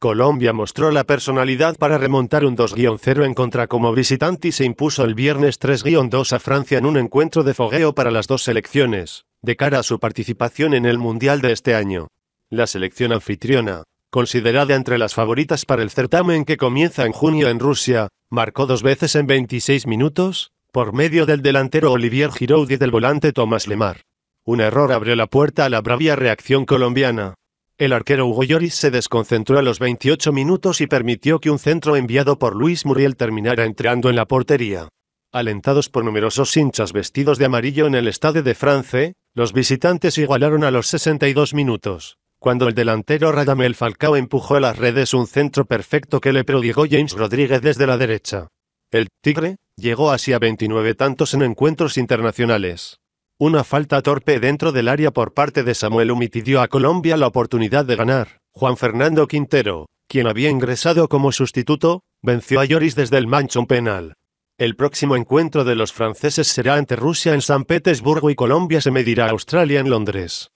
Colombia mostró la personalidad para remontar un 2-0 en contra como visitante y se impuso el viernes 3-2 a Francia en un encuentro de fogueo para las dos selecciones, de cara a su participación en el Mundial de este año. La selección anfitriona, considerada entre las favoritas para el certamen que comienza en junio en Rusia, marcó dos veces en 26 minutos, por medio del delantero Olivier Giroud y del volante Thomas Lemar. Un error abrió la puerta a la bravia reacción colombiana, el arquero Hugo Lloris se desconcentró a los 28 minutos y permitió que un centro enviado por Luis Muriel terminara entrando en la portería. Alentados por numerosos hinchas vestidos de amarillo en el estadio de France, los visitantes igualaron a los 62 minutos, cuando el delantero Radamel Falcao empujó a las redes un centro perfecto que le prodigó James Rodríguez desde la derecha. El Tigre llegó así a 29 tantos en encuentros internacionales, una falta torpe dentro del área por parte de Samuel dio a Colombia la oportunidad de ganar. Juan Fernando Quintero, quien había ingresado como sustituto, venció a Lloris desde el manchón penal. El próximo encuentro de los franceses será ante Rusia en San Petersburgo y Colombia se medirá a Australia en Londres.